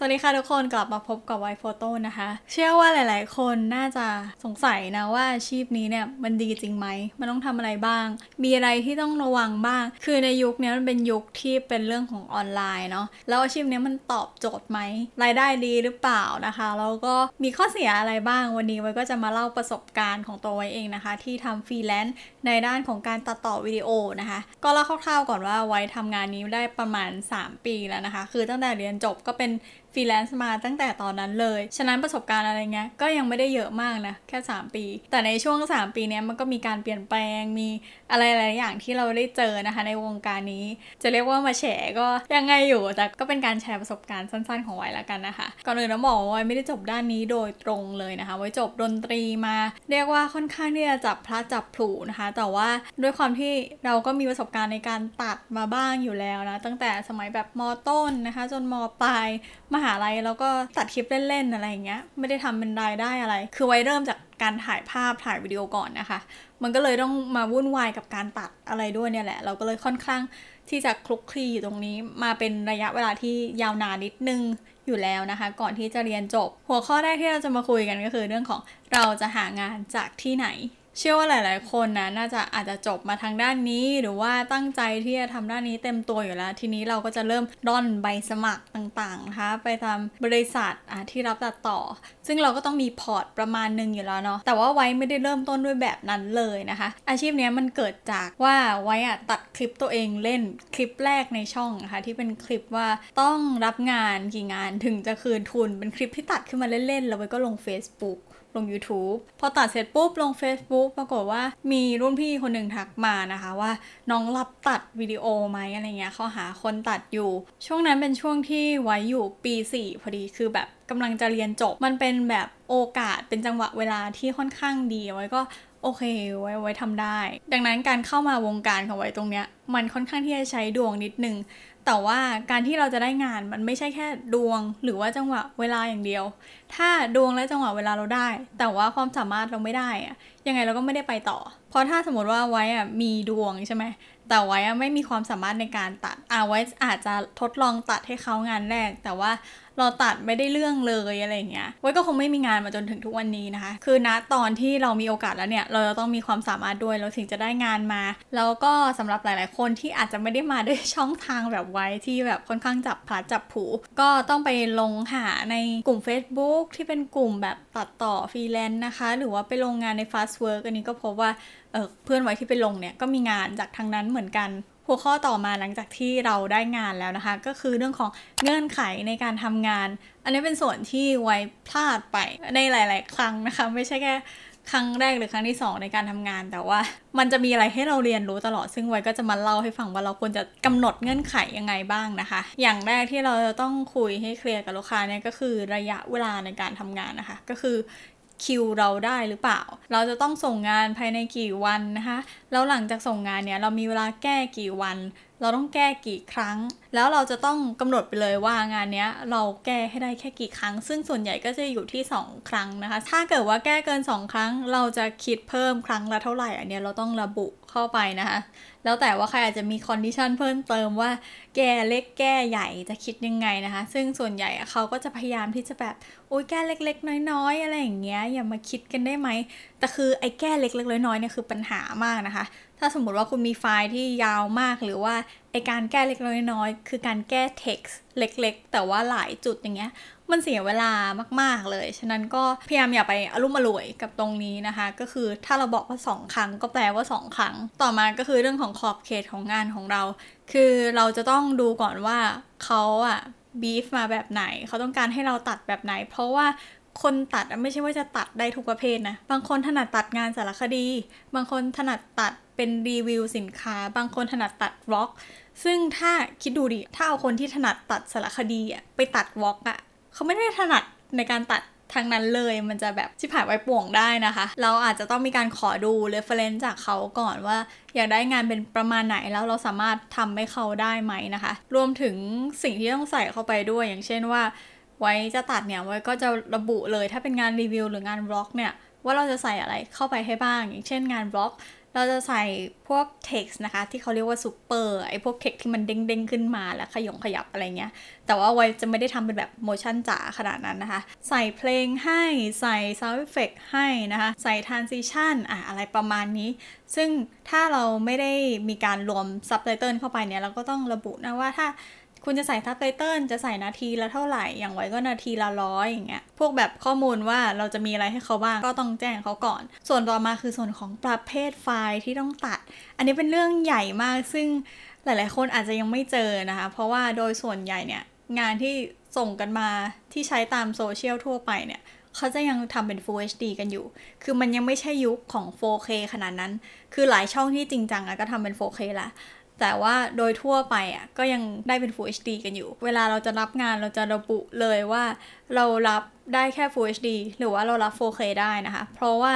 สวัสดีค่ะทุกคนกลับมาพบกับไวโฟโต้นะคะเชื่อว่าหลาย ๆ คนน่าจะสงสัยนะ ว่าอาชีพนี้เนี่ยมันดีจริงไหม มันต้องทำอะไรบ้าง มีอะไรที่ต้องระวังบ้าง คือในยุคนี้มันเป็นยุคที่เป็นเรื่องของออนไลน์เนาะ แล้วอาชีพนี้มันตอบโจทย์ไหม รายได้ดีหรือเปล่านะคะแล้วก็มีข้อเสียอะไรบ้างวันนี้ไว้ก็จะมาเล่าประสบการณ์ของตัวไว้เองนะคะที่ทำฟรีแลนซ์ในด้านของการตัดต่อวิดีโอนะคะ ก็เล่าคร่าว ๆก่อนว่าไว้ทำงานนี้ได้ประมาณ 3 ปีแล้วนะคะ คือตั้งแต่เรียนจบก็เป็นฟรีแลนซ์มาตั้งแต่ ตอน นั้นเลย ฉะนั้นประสบการณ์อะไรเงี้ยก็ยังไม่ได้เยอะมากนะแค่ 3 ปี แต่ในช่วง 3 ปีนี้มันก็มีการเปลี่ยนแปลงมีอะไรหลายอย่างที่เราได้เจอ นะคะในวงการนี้จะเรียกว่ามาแฉก็ยังไงอยู่ แต่ก็เป็นการแชร์ประสบการณ์สั้น ๆ ของ ไว้ล้วกันนะคะ ก่อนอื่นต้องบอกว่าไวไม่ได้จบด้านนี้โดยตรงเลยนะคะ ไว้จบดนตรีมา เรียกว่าค่อนข้างที่จะจับพระจับผูนะคะแต่ว่าด้วยความที่เราก็มีประสบการณ์ในการตัดมาบ้างอยู่แล้วนะตั้งแต่สมัยแบบมต้นนะคะ จนมปลายมหาลัยแล้วก็ตัดคลิปเล่นๆอะไรอย่างเงี้ยไม่ได้ทำเป็นรายได้อะไร คือไว้เริ่มจากการถ่ายภาพถ่ายวิดีโอก่อนนะคะ มันก็เลยต้องมาวุ่นวายกับการตัดอะไรด้วยเนี่ยแหละ เราก็เลยค่อนข้างที่จะคลุกคลีอยู่ตรงนี้มาเป็นระยะเวลาที่ยาวนานนิดนึงอยู่แล้วนะคะ ก่อนที่จะเรียนจบ หัวข้อแรกที่เราจะมาคุยกันก็คือ เรื่องของเราจะหางานจากที่ไหนเชื่อว่าหลายๆ คนนะน่าจะอาจจะจบมาทางด้านนี้หรือว่าตั้งใจที่จะทำด้านนี้เต็มตัวอยู่แล้วทีนี้เราก็จะเริ่มร่อนใบสมัครต่าง ๆ นะคะไปทำบริษัทที่รับตัดต่อ ซึ่งเราก็ต้องมีพอร์ตประมาณหนึ่งอยู่แล้วเนาะแต่ว่าไว้ไม่ได้เริ่มต้นด้วยแบบนั้นเลยนะคะอาชีพนี้มันเกิดจากว่าไว้อะตัดคลิปตัวเองเล่นคลิปแรกในช่องนะคะที่เป็นคลิปว่าต้องรับงานกี่งานถึงจะคืนทุนเป็นคลิปที่ตัดขึ้นมาเล่น ๆ แล้วไว้ก็ลง Facebook ลง YouTube พอตัดเสร็จปุ๊บ ลง Facebook ปรากฏว่ามีรุ่นพี่คนหนึ่งทักมานะคะว่า น้องรับตัดวิดีโอไหมอะไรเงี้ยเขาหาคนตัดอยู่ ช่วงนั้นเป็นช่วงที่ไว้อยู่ปี 4 พอดีคือแบบกำลังจะเรียนจบ มันเป็นแบบโอกาสเป็นจังหวะเวลาที่ค่อนข้างดีไว้ก็โอเคไว้ ไว้ทำได้ ดังนั้นการเข้ามาวงการ ของไว้ตรงเนี้ย มันค่อนข้างที่จะใช้ดวงนิดนึง แต่ว่าการที่เราจะได้งานมันไม่ใช่แค่ดวงหรือว่าจังหวะเวลาอย่างเดียว ถ้าดวงและจังหวะเวลาเราได้ แต่ว่าความสามารถเราไม่ได้อะยัง ไงเราก็ไม่ได้ไปต่อเพราะถ้าสมมติว่าไว้อะมีดวงใช่ไหมแต่ไว้ไม่มีความสามารถในการตัดอาไว้อาจจะทดลองตัดให้เขางานแรก แต่ว่าเราตัดไม่ได้เรื่องเลยอะไรเงี้ยไว้ก็คงไม่มีงานมาจนถึงทุกวันนี้นะคะ คือณตอนที่เรามีโอกาสแล้วเนี่ย เราจะต้องมีความสามารถด้วยเราถึงจะได้งานมา แล้วก็สำหรับหลายๆ คนที่อาจจะไม่ได้มาด้วยช่องทางแบบไว้ที่แบบค่อนข้างจับพลัดจับผู ก็ต้องไปลงหาในกลุ่ม Facebook ที่เป็นกลุ่มแบบตัดต่อฟรีแลนซ์นะคะ หรือว่าไปลงงานใน Fast Work อันนี้ก็พบว่าเเพื่อนไว้ที่ไปลงเนี่ยก็มีงานจากทางนั้นเหมือนกันหัวข้อต่อมาหลังจากที่เราได้งานแล้วนะคะ ก็คือเรื่องของเงื่อนไขในการทำงาน อันนี้เป็นส่วนที่ไว้พลาดไปในหลาย ๆครั้งนะคะ ไม่ใช่แค่ครั้งแรกหรือครั้งที่ 2 ในการทำงานแต่ว่า มันจะมีอะไรให้เราเรียนรู้ตลอด ซึ่งไว้ก็จะมาเล่าให้ฟังว่าเราควรจะกำหนดเงื่อนไขยังไงบ้างนะคะ อย่างแรกที่เราจะต้องคุยให้เคลียร์กับลูกค้าเนี่ยก็คือระยะเวลาในการทำงานนะคะ ก็คือคิวเราได้หรือเปล่า เราจะต้องส่งงานภายในกี่วันนะคะ แล้วหลังจากส่งงานเนี่ยเรามีเวลาแก้กี่วัน เราต้องแก้กี่ครั้ง แล้วเราจะต้องกำหนดไปเลยว่างาน เนี้ย เราแก้ให้ได้แค่กี่ครั้ง ซึ่งส่วนใหญ่ก็จะอยู่ที่ 2 ครั้งนะคะ ถ้าเกิดว่าแก้เกิน 2 ครั้ง เราจะคิดเพิ่มครั้งละเท่าไหร่อันเนี้ยเราต้องระบุ้าไปนะคะแล้วแต่ว่าใครอาจจะมีคอนดิชันเพิ่มเติมว่าแก่เล็กแก่ใหญ่จะคิดยังไงนะคะซึ่งส่วนใหญ่เขาก็จะพยายามที่จะแบบโอ้ยแก้เล็ก ๆ น้อยๆอะไรอย่างเงี้ยอย่ามาคิดกันได้ไหมแต่คือไอ้แก้เล็กๆน้อยๆเนี่ยคือปัญหามากนะคะ ถ้าสมมุติว่าคุณมีไฟล์ที่ยาวมากหรือว่าไอ้การแก้เล็กๆน้อยๆคือการแก้ text เล็ก ๆ แต่ว่าหลายจุดอย่างเงี้ยมันเสียเวลามาก ๆ เลย ฉะนั้นก็พยายามอย่าไปอารมณ์อรลวยกับตรงนี้นะคะ ก็คือถ้าเราบอกว่า 2 ครั้งก็แปลว่า 2 ครั้งต่อมาก็คือเรื่องของขอบเขตของงานของเรา คือเราจะต้องดูก่อนว่าเขาอะบีฟมาแบบไหนเขาต้องการให้เราตัดแบบไหน เพราะว่าคนตัดไม่ใช่ว่าจะตัดได้ทุกประเภทนะ บางคนถนัดตัดงานสารคดี บางคนถนัดตัดเป็นรีวิวสินค้า บางคนถนัดตัดวล์อก ซึ่งถ้าคิดดูดิ ถ้าเอาคนที่ถนัดตัดสารคดีอะไปตัดวล์อกอะเขาไม่ได้ถนัดในการตัดทางนั้นเลย มันจะแบบชิบหายไว้ป่วงได้นะคะ เราอาจจะต้องมีการขอดูเรฟเฟรนซ์จากเขาก่อนว่า อยากได้งานเป็นประมาณไหน แล้วเราสามารถทำให้เขาได้ไหมนะคะ รวมถึงสิ่งที่ต้องใส่เข้าไปด้วย อย่างเช่นว่าไว้จะตัดเนี่ยไว้ก็จะระบุเลยถ้าเป็นงานรีวิวหรืองานบล็อกเนี่ยว่าเราจะใส่อะไรเข้าไปให้บ้าง อย่างเช่นงานบล็อกเราจะใส่พวกเท็กซ์นะคะ ที่เขาเรียกว่าซูเปอร์ไอพวก็กซ์ที่มันเด้งๆ ขึ้นมาแล้วขยงขยับอะไรเงี้ย แต่ว่าไว้จะไม่ได้ทำเป็นแบบโมชั่นจ๋าขนาดนั้นนะคะ ใส่เพลงให้ใส่ซาวด์เอฟเฟกให้นะคะ ใส่ทรานซิชันอะอะไรประมาณนี้ ซึ่งถ้าเราไม่ได้มีการรวมซับไตเติลเข้าไปเนี่ยเราก็ต้องระบุนะว่าถ้าคุณจะใส่ทับไตเติลจะใส่นาทีละเท่าไหร่ อย่างไว้ก็นาทีละร้อยอย่างเงี้ย พวกแบบข้อมูลว่าเราจะมีอะไรให้เขาบ้างก็ต้องแจ้งเขาก่อน ส่วนต่อมาคือส่วนของประเภทไฟล์ที่ต้องตัด อันนี้เป็นเรื่องใหญ่มาก ซึ่งหลายๆ คนอาจจะยังไม่เจอนะคะ เพราะว่าโดยส่วนใหญ่เนี่ยงานที่ส่งกันมาที่ใช้ตามโซเชียลทั่วไปเนี่ยเขาจะยังทำเป็น Full HD กันอยู่ คือมันยังไม่ใช่ยุคของ 4K ขนาดนั้น คือหลายช่องที่จริงจังก็ทำเป็น 4K ละแต่ว่าโดยทั่วไปอ่ะก็ยังได้เป็น Full HD กันอยู่ เวลาเราจะรับงานเราจะระบุเลยว่า เรารับได้แค่ Full HD หรือว่าเรารับ 4K ได้นะคะ เพราะว่า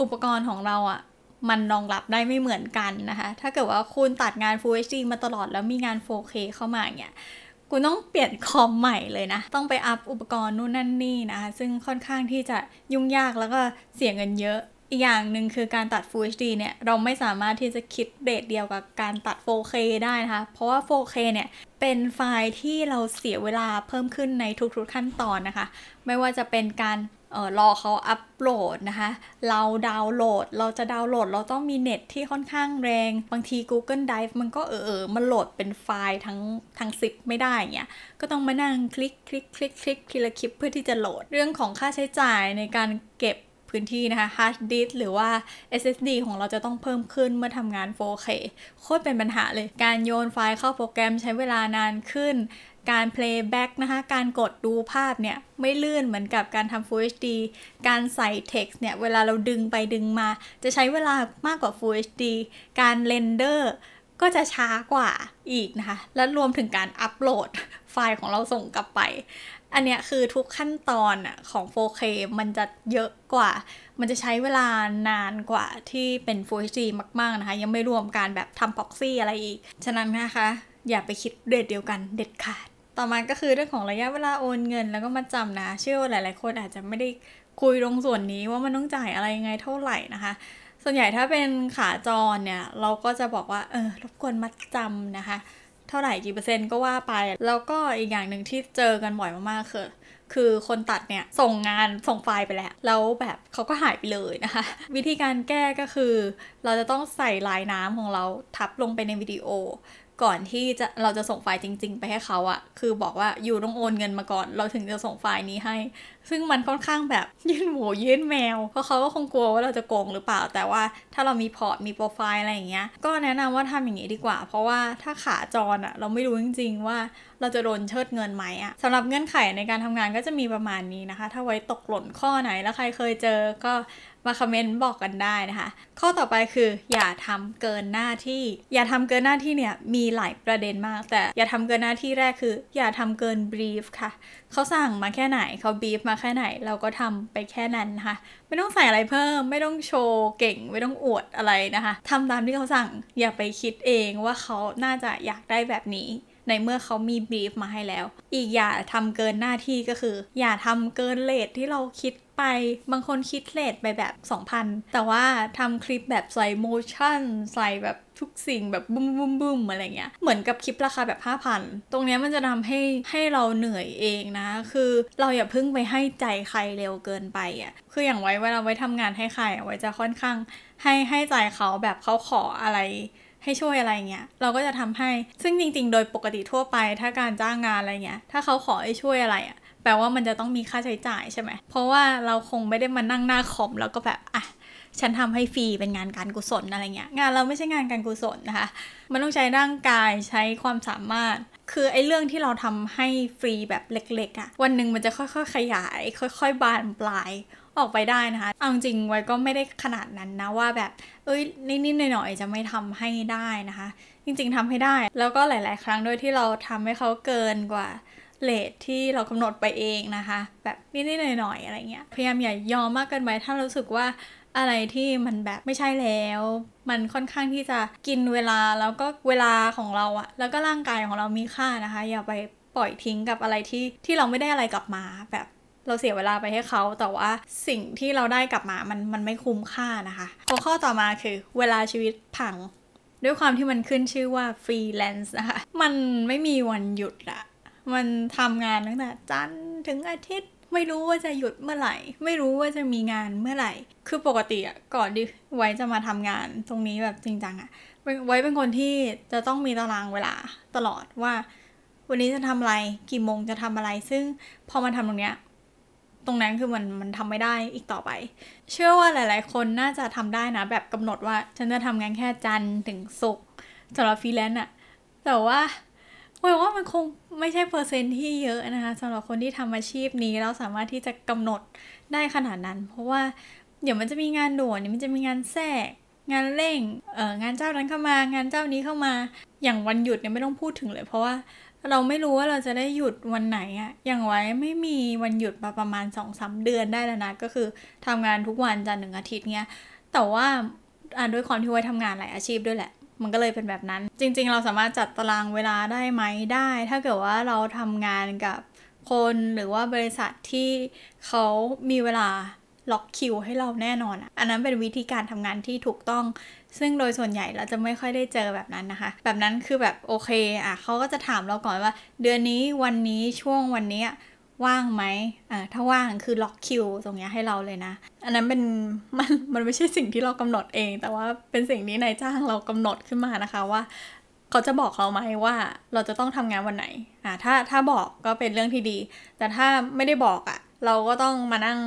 อุปกรณ์ของเราอ่ะมันรองรับได้ไม่เหมือนกันนะคะ ถ้าเกิดว่าคุณตัดงาน Full HD มาตลอดแล้วมีงาน 4K เข้ามาเนี่ยคุณต้องเปลี่ยนคอมใหม่เลยนะ ต้องไปอัพอุปกรณ์นู่นนั่นนี่นะคะ ซึ่งค่อนข้างที่จะยุ่งยากแล้วก็เสียเงินเยอะอีกอย่างหนึ่งคือการตัด Full HD เนี่ย เราไม่สามารถที่จะคิดเดทเดียวกับการตัด 4K ได้นะคะ เพราะว่า 4K เนี่ย เป็นไฟล์ที่เราเสียเวลาเพิ่มขึ้นในทุกๆขั้นตอนนะคะ ไม่ว่าจะเป็นการออรอเขาอัปโหลดนะคะ เราดาวน์โหลด เราจะดาวน์โหลด เราต้องมีเน็ตที่ค่อนข้างแรงบางที Google Drive มันก็เออเออมันโหลดเป็นไฟล์ทั้งทั้งสิบไม่ได้เงี้ยก็ต้องมานั่งคลิกคลิกคลิกคลิกคลิกคลิปเพื่อที่จะโหลดเรื่องของค่าใช้จ่ายในการเก็บพื้นที่นะคะฮาร์ดดิสหรือว่า SSD ของเราจะต้องเพิ่มขึ้นเมื่อทำงาน 4K โคตรเป็นปัญหาเลย การโยนไฟล์เข้าโปรแกรมใช้เวลานานขึ้น การ playback นะคะ การกดดูภาพเนี่ย ไม่ลื่นเหมือนกับการทำ Full HD การใส่ text เนี่ย เวลาเราดึงไปดึงมา จะใช้เวลามากกว่า Full HD การเรนเดอร์ก็จะช้ากว่าอีกนะคะ และรวมถึงการอัปโหลดไฟล์ของเราส่งกลับไปอันเนี้ยคือทุกขั้นตอนอะของ 4K มันจะเยอะกว่า มันจะใช้เวลานานกว่าที่เป็น Full HD มาก ๆ นะคะ ยังไม่รวมการแบบทำพ็อกซี่อะไรอีก ฉะนั้นนะคะ อย่าไปคิดเ็ดเดียวกันเด็ดขาด ต่อมาก็คือเรื่องของระยะเวลาโอนเงินแล้วก็มาจำนะเชื่อว่าหลาย ๆ คนอาจจะไม่ได้คุยตรงส่วนนี้ว่ามันต้องจ่ายอะไรยังไงเท่าไหร่นะคะ ส่วนใหญ่ถ้าเป็นขาจรเนี่ยเราก็จะบอกว่าเออรบกวนมัดจำนะคะเท่าไหร่กี่เปอร์เซ็นต์ก็ว่าไป แล้วก็อีกอย่างหนึ่งที่เจอกันบ่อยมากๆคือคือคนตัดเนี่ยส่งงานส่งไฟล์ไปแล้ว แล้วแบบเขาก็หายไปเลยนะคะ วิธีการแก้ก็คือ เราจะต้องใส่ลายน้ำของเราทับลงไปในวิดีโอก่อนที่จะเราจะส่งไฟล์จริงๆไปให้เขาอะคือบอกว่าอยู่ต้องโอนเงินมาก่อน เราถึงจะส่งไฟล์นี้ให้ ซึ่งมันค่อนข้างแบบยื่นหมูยื่นแมว เพราะเขาก็คงกลัวว่าเราจะโกงหรือเปล่า แต่ว่าถ้าเรามีพอร์ตมีโปรไฟล์อะไรอย่างเงี้ย ก็แนะนำว่าทำอย่างนี้ดีกว่า เพราะว่าถ้าขาจรอะเราไม่รู้จริงๆว่าเราจะโดนเชิดเงินไหมอะสำหรับเงื่อนไขในการทำงานก็จะมีประมาณนี้นะคะ ถ้าไว้ตกหล่นข้อไหนแล้วใครเคยเจอก็มาคอมเมนต์บอกกันได้นะคะ ข้อต่อไปคือ อย่าทำเกินหน้าที่ อย่าทำเกินหน้าที่เนี่ย มีหลายประเด็นมาก แต่อย่าทำเกินหน้าที่แรกคือ อย่าทำเกินบรีฟค่ะเขาสั่งมาแค่ไหนเขาบีฟมาแค่ไหน เราก็ทำไปแค่นั้นนะคะไม่ต้องใส่อะไรเพิ่ม ไม่ต้องโชว์เก่ง ไม่ต้องอวดอะไรนะคะ ทำตามที่เขาสั่งอย่าไปคิดเองว่าเขาน่าจะอยากได้แบบนี้ในเมื่อเขามีบีฟมาให้แล้ว อีกอย่าทำเกินหน้าที่ก็คือ อย่าทำเกินเลทที่เราคิดไปบางคนคิดเลทไปแบบ 2,000แต่ว่าทำคลิปแบบใส่โมชั่นใส่แบบทุกสิ่งแบบบุ้มบุ้มบุ้มอะไรเงี้ยเหมือนกับคลิปราคาแบบ 5,000ตรงเนี้ยมันจะทำให้ให้เราเหนื่อยเองนะ คือเราอย่าเพิ่งไปให้ใจใครเร็วเกินไปอะ่ะคืออย่างไว้เวลาไว้ทำงานให้ใคร ไว้จะค่อนข้างให้ให้ใจเขาแบบเขาขออะไรให้ช่วยอะไรเงี้ย เราก็จะทำให้ซึ่งจริงๆ โดยปกติทั่วไป ถ้าการจ้างงานอะไรเงี้ย ถ้าเขาขอให้ช่วยอะไรอะแปลว่ามันจะต้องมีค่าใช้จ่ายใช่ไหมเพราะว่าเราคงไม่ได้มานั่งหน้าคอมแล้วก็แบบอ่ะฉันทำให้ฟรีเป็นงานการกุศลอะไรเงี้ย งานเราไม่ใช่งานการกุศลนะคะมันต้องใช้ร่างกายใช้ความสามารถ คือไอ้เรื่องที่เราทำให้ฟรีแบบเล็ก ๆอะ่ะวันหนึ่งมันจะค่อยๆ ขยาย ค่อย ๆ บานปลายออกไปได้นะคะเอาจริงไว้ก็ไม่ได้ขนาดนั้นนะ ว่าแบบเอ้ยนิดๆหน่อยๆ จะไม่ทำให้ได้นะคะ จริงๆทำให้ได้แล้วก็หลาย ๆ ครั้งด้วยที่เราทำให้เขาเกินกว่าเลทที่เรากำหนดไปเองนะคะ แบบนิดๆหน่อยๆอะไรเงี้ยพยายามอย่ายอมมากเกินไปถ้ารู้สึกว่าอะไรที่มันแบบไม่ใช่แล้ว มันค่อนข้างที่จะกินเวลาแล้วก็เวลาของเราอะแล้วก็ร่างกายของเรามีค่านะคะอย่าไปปล่อยทิ้งกับอะไรที่ที่เราไม่ได้อะไรกลับมาแบบเราเสียเวลาไปให้เขา แต่ว่า สิ่งที่เราได้กลับมา มัน มันไม่คุ้มค่านะคะหัวข้อต่อมาคือเวลาชีวิตผัง ด้วยความที่มันขึ้นชื่อว่าฟรีแลนซ์นะคะ มันไม่มีวันหยุดอะมันทำงานตั้งแต่จันทร์ถึงอาทิตย์ ไม่รู้ว่าจะหยุดเมื่อไหร่ ไม่รู้ว่าจะมีงานเมื่อไหร่ คือปกติอะก่อนดิ ไว้จะมาทำงานตรงนี้แบบจริงจังอะไว้เป็นคนที่จะต้องมีตารางเวลาตลอดว่า วันนี้จะทำอะไร กี่โมงจะทำอะไร ซึ่งพอมาทำตรงเนี้ยตรงนั้นคือมันมันทำไม่ได้อีกต่อไป เชื่อว่าหลายๆ คนน่าจะทำได้นะ แบบกำหนดว่าฉันจะทำงานแค่จันถึงศุกร์สำหรับฟรีแลนซ์อะแต่ว่าหอายว่ามันคงไม่ใช่เปอร์เซ็นต์ที่เยอะนะคะสำหรับคนที่ทำอาชีพนี้แล้วสามารถที่จะกำหนดได้ขนาดนั้น เพราะว่าเดี๋ยวมันจะมีงานด่วนเดี๋ยวมันจะมีงานแทรก งานเร่งเอองานเจ้านั้นเข้ามา งานเจ้านี้เข้ามาอย่างวันหยุดเนี่ยไม่ต้องพูดถึงเลย เพราะว่าเราไม่รู้ว่าเราจะได้หยุดวันไหนอะอย่างไว้ไม่มีวันหยุดมาประมาณสองสาเดือนได้แล้วนะ ก็คือทำงานทุกวันจันทร์ถึงอาทิตย์เนี้ย แต่ว่าอ่าด้วยความที่ไว้ทำงานหลายอาชีพด้วยแหละ มันก็เลยเป็นแบบนั้น จริง ๆ เราสามารถจัดตารางเวลาได้ไหมได้ ถ้าเกิดว่าเราทำงานกับคนหรือว่าบริษัทที่เขามีเวลาล็อกคิวให้เราแน่นอนอันนั้นเป็นวิธีการทำงานที่ถูกต้องซึ่งโดยส่วนใหญ่เราจะไม่ค่อยได้เจอแบบนั้นนะคะ แบบนั้นคือแบบโอเค อ่ะเขาก็จะถามเราก่อนว่า เดือนนี้วันนี้ช่วงวันนี้ว่างไหมอ่าถ้าว่างคือล็อกคิวตรงนี้ให้เราเลยนะ อันนั้นเป็นมันมันไม่ใช่สิ่งที่เรากำหนดเอง แต่ว่าเป็นสิ่งนี้นายจ้างเรากำหนดขึ้นมานะคะว่าเขาจะบอกเราไหมว่าเราจะต้องทำงานวันไหน อ่า ถ้าถ้าบอกก็เป็นเรื่องที่ดี แต่ถ้าไม่ได้บอกอะ่ะเราก็ต้องมานั่ง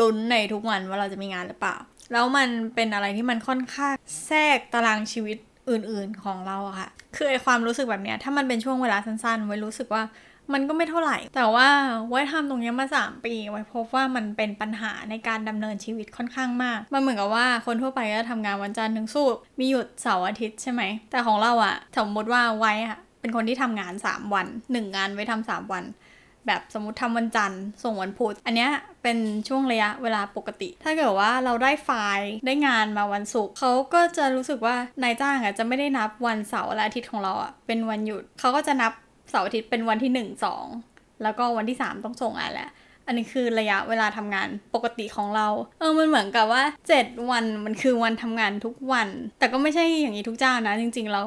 ลุ้นในทุกวันว่าเราจะมีงานหรือเปล่าแล้วมันเป็นอะไรที่มันค่อนข้างแทรกตารางชีวิตอื่นๆของเราอะค่ะ คือไอความรู้สึกแบบเนี้ยถ้ามันเป็นช่วงเวลาสั้นๆ ไว้รู้สึกว่ามันก็ไม่เท่าไหร่ แต่ว่าไว้ทำตรงนี้มา 3 ปีไว้พบว่ามันเป็นปัญหาในการดำเนินชีวิตค่อนข้างมาก มันเหมือนกับว่าคนทั่วไปก็ทำงานวันจันทร์ถึงศุกร์มีหยุดเสาร์อาทิตย์ใช่ไหม แต่ของเราอะสมมติว่าไว้อะเป็นคนที่ทำงาน 3 วัน 1 งานไว้ทำ 3 วันแบบสมมติทำวันจันทร์ส่งวันพุธอันเนี้ยเป็นช่วงระยะเวลาปกติ ถ้าเกิดว่าเราได้ไฟล์ได้งานมาวันศุกร์เขาก็จะรู้สึกว่านายจ้างอ่ะจะไม่ได้นับวันเสาร์และอาทิตย์ของเราอ่ะเป็นวันหยุดเขาก็จะนับเสาร์อาทิตย์เป็นวันที่1 2แล้วก็วันที่3ต้องส่งอ่ะแหละอันนี้คือระยะเวลาทำงานปกติของเราเออมันเหมือนกับว่า7วันมันคือวันทำงานทุกวัน แต่ก็ไม่ใช่อย่างนี้ทุกเจ้านะจริงๆเรา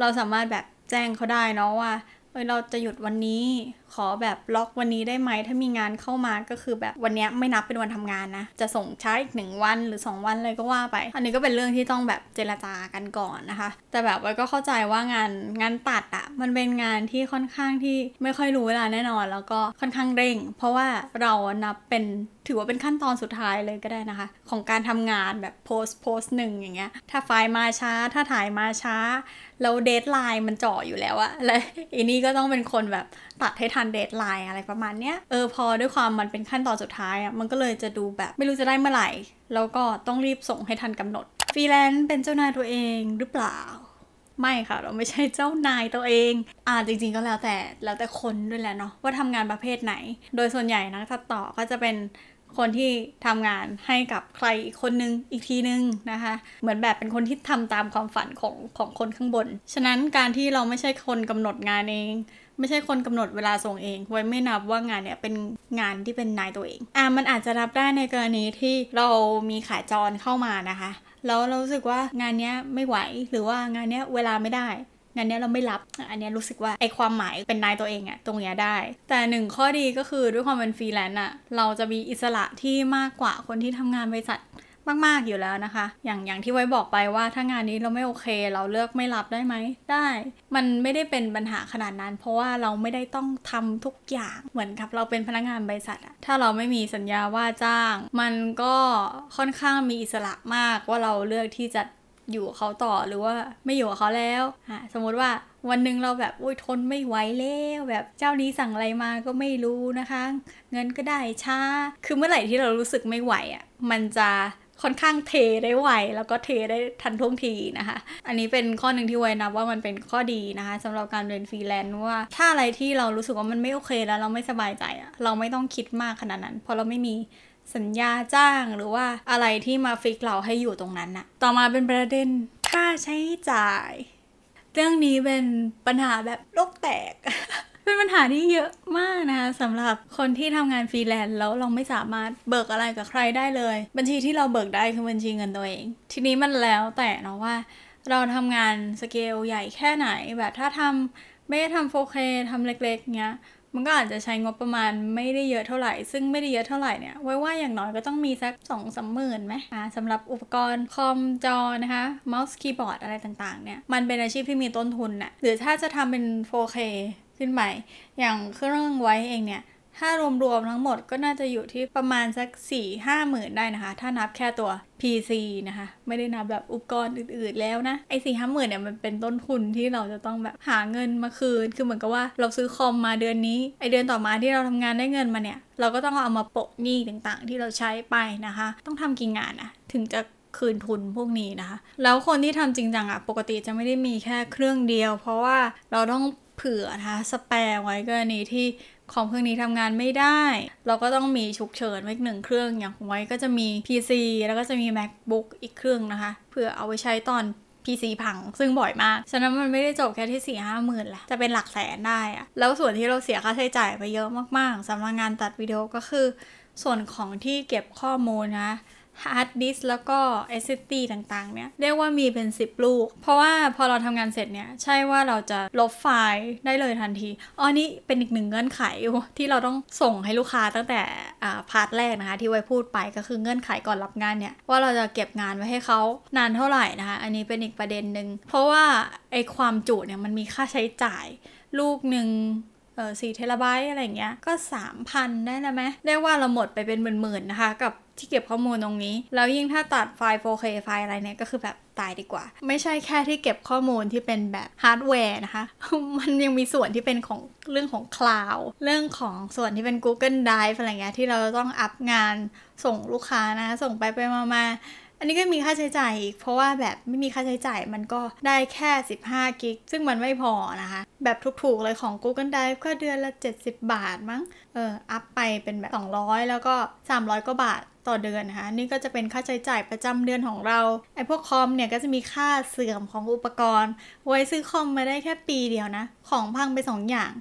เราสามารถแบบแจ้งเขาได้เนาะว่าเออเราจะหยุดวันนี้ขอแบบล็อกวันนี้ได้ไหมถ้ามีงานเข้ามาก็คือแบบวันนี้ไม่นับเป็นวันทำงานนะ จะส่งช้าอีกหนึ่งวันหรือ 2 วันเลยก็ว่าไป อันนี้ก็เป็นเรื่องที่ต้องแบบเจรจากันก่อนนะคะ แต่แบบไว้ก็เข้าใจว่างานงานตัดอะมันเป็นงานที่ค่อนข้างที่ไม่ค่อยรู้เวลาแน่นอนแล้วก็ค่อนข้างเร่งเพราะว่าเรานับเป็นถือว่าเป็นขั้นตอนสุดท้ายเลยก็ได้นะคะ ของการทำงานแบบโพสโพสหนึ่งอย่างเงี้ยถ้าไฟล์มาช้าถ้าถ่ายมาช้าแล้วเดทไลน์มันเจาออยู่แล้วอะแล้วอีนี่ก็ต้องเป็นคนแบบตัดให้ทันเดทไลน์อะไรประมาณ เนี้ย เออ พอด้วยความมันเป็นขั้นตอนสุดท้ายอะ่ะมันก็เลยจะดูแบบไม่รู้จะได้เมื่อไหร่ แล้วก็ต้องรีบ ส่งให้ทันกำหนด ฟรีแลนซ์เป็นเจ้านายตัวเองหรือเปล่า ไม่ค่ะ เราไม่ใช่เจ้านายตัวเอง อ่าจริง ๆก็แล้วแต่แล้วแต่คนด้วยแหละเนาะว่าทำงานประเภทไหน โดยส่วนใหญ่นะถ้าต่อก็จะเป็นคนที่ทำงานให้กับใครอีกคนนึงอีกทีนึงนะคะ เหมือนแบบเป็นคนที่ทำตามความฝันของของคนข้างบน ฉะนั้นการที่เราไม่ใช่คนกำหนดงานเองไม่ใช่คนกำหนดเวลาส่งเอง ไว้ไม่นับว่างานเนี่ยเป็นงานที่เป็นนายตัวเอง อ่ะมันอาจจะรับได้ในกรณีที่เรามีขาจรเข้ามานะคะ แล้ว เรารู้สึกว่างานเนี้ยไม่ไหวหรือว่างานเนี้ยเวลาไม่ได้ งานนี้เราไม่รับ อันนี้รู้สึกว่าไอความหมายเป็นนายตัวเองอะตรงเนี้ยได้ แต่หนึ่งข้อดีก็คือด้วยความเป็นฟรีแลนซ์อะเราจะมีอิสระที่มากกว่าคนที่ทำงานบริษัทมากๆ อยู่แล้วนะคะ อย่างอย่างที่ไว้บอกไปว่าถ้างานนี้เราไม่โอเค เราเลือกไม่รับได้ไหม ได้ มันไม่ได้เป็นปัญหาขนาดนั้น เพราะว่าเราไม่ได้ต้องทำทุกอย่างเหมือนกับ เราเป็นพนักงานบริษัทอะถ้าเราไม่มีสัญญาว่าจ้าง มันก็ค่อนข้างมีอิสระมากว่าเราเลือกที่จะอยู่เขาต่อหรือว่าไม่อยู่กับเขาแล้วอ่ะ สมมติว่าวันหนึ่งเราแบบอุ้ยทนไม่ไหวแล้วแบบเจ้านี้สั่งอะไรมาก็ไม่รู้นะคะ เงินก็ได้ช้าคือเมื่อไหร่ที่เรารู้สึกไม่ไหวอะ่ะมันจะค่อนข้างเทได้ไวแล้วก็เทได้ทันท่วงทีนะคะ อันนี้เป็นข้อหนึ่งที่ไวนับว่ามันเป็นข้อดีนะคะสำหรับการเรียนฟรีแลนซ์ว่าถ้าอะไรที่เรารู้สึกว่ามันไม่โอเคแล้วเราไม่สบายใจอะเราไม่ต้องคิดมากขนาดนั้น เพราะเราไม่มีสัญญาจ้าง หรือว่าอะไรที่มาฟิกเราให้อยู่ตรงนั้นอะต่อมาเป็นประเด็น ค่าใช้จ่าย เรื่องนี้เป็นปัญหาแบบโลกแตกเป็นปัญหาที่เยอะมากนะคะสำหรับคนที่ทำงานฟรีแลนซ์แล้วเราไม่สามารถเบิกอะไรกับใครได้เลย บัญชีที่เราเบิกได้คือบัญชีเงินตัวเอง ทีนี้มันแล้วแต่เนาะว่า เราทำงานสเกลใหญ่แค่ไหน แบบถ้าทำไม่ได้ทำโฟเคทำเล็กๆเงี้ยมันก็อาจจะใช้งบประมาณไม่ได้เยอะเท่าไหร่ ซึ่งไม่ได้เยอะเท่าไหร่เนี่ยไว้ว่าอย่างน้อยก็ต้องมีสักสองสามหมื่นไหมอ่าสำหรับอุปกรณ์คอมจอนะคะเมาส์คีย์บอร์ดอะไรต่างๆเนี่ยมันเป็นอาชีพที่มีต้นทุนนะ่ะหรือถ้าจะทำเป็น 4K ขึ้นใหม่ อย่างเครื่องไว้เองเนี่ย ถ้ารวมๆ ทั้งหมดก็น่าจะอยู่ที่ประมาณสัก4 5หมื่นได้นะคะ ถ้านับแค่ตัว PC นะคะ ไม่ได้นับแบบอุปกรณ์อื่นๆ แล้วนะ ไอ้สี่ห้าหมื่นเนี่ย มัน เป็นต้นทุนที่เราจะต้องแบบหาเงินมาคืน คือเหมือนกับว่าเราซื้อคอม มาเดือนนี้ ไอเดือนต่อมาที่เราทำงานได้เงินมาเนี่ย เราก็ต้องเอามาโปะหนี้ต่างๆ ที่เราใช้ไปนะคะ ต้องทำกี่งานอะถึงจะคืนทุนพวกนี้นะคะ แล้วคนที่ทำจริงจังอะปกติจะไม่ได้มีแค่เครื่องเดียว เพราะว่าเราต้องเผื่อนะคะสแปร์ไว้กรณีที่คอมเครื่องนี้ทำงานไม่ได้ เราก็ต้องมีฉุกเฉินไว้หนึ่งเครื่องอย่างไว้ก็จะมี PC แล้วก็จะมี macbook อีกเครื่องนะคะเผื่อเอาไว้ใช้ตอน PC พังซึ่งบ่อยมาก ฉะนั้นมันไม่ได้จบแค่ที่4ี่ห้าหมื่นละจะเป็นหลักแสนได้อะแล้วส่วนที่เราเสียค่าใช้จ่ายไปเยอะมาก ๆสำหรับงานตัดวิดีโอก็คือ ส่วนของที่เก็บข้อมูลนะฮาร์ดดิสแล้วก็เอสตีต่าง ๆ เนี่ยเรียกว่ามีเป็น 10 ลูก เพราะว่าพอเราทำงานเสร็จเนี่ยใช่ว่าเราจะลบไฟล์ได้เลยทันทีอ๋อนี่เป็นอีกหนึ่งเงื่อนไขที่เราต้องส่งให้ลูกค้าตั้งแต่พาร์ทแรกนะคะ ที่ไว้พูดไปก็คือเงื่อนไขก่อนรับงานเนี่ยว่าเราจะเก็บงานไว้ให้เขานานเท่าไหร่นะคะ อันนี้เป็นอีกประเด็นหนึ่งเพราะว่าไอความจุเนี่ยมันมีค่าใช้จ่ายลูกหนึ่งเออสี่เทราไบต์อะไรเงี้ยก็ 3,000 ได้แล้วไหมได้ว่าเราหมดไปเป็นหมื่นๆนะคะ กับที่เก็บข้อมูลตรงนี้ แล้วยิ่งถ้าตัดไฟล์ 4K ไฟล์อะไรเนี่ยก็คือแบบตายดีกว่า ไม่ใช่แค่ที่เก็บข้อมูลที่เป็นแบบฮาร์ดแวร์นะคะ มันยังมีส่วนที่เป็นของเรื่องของคลาวด์เรื่องของส่วนที่เป็น Google Drive อะไรเงี้ยที่เราต้องอัพงานส่งลูกค้า นะส่งไปไปมามาันนี้ก็มีค่าใช้จ่ายอีกเพราะว่าแบบไม่มีค่าใช้จ่ายมันก็ได้แค่ 15 กิกซึ่งมันไม่พอนะคะ แบบถูกๆเลยของ Google Drive ก็เดือนละ 70 บาทมั้ง เออ อัพไปเป็นแบบ 200 แล้วก็ 300กว่าบาทต่อเดือนนะคะ นี่ก็จะเป็นค่าใช้จ่ายประจำเดือนของเราไอ้พวกคอมเนี่ยก็จะมีค่าเสื่อมของอุปกรณ์ ไว้ซื้อคอมมาได้แค่ปีเดียวนะ ของพังไป2อย่าง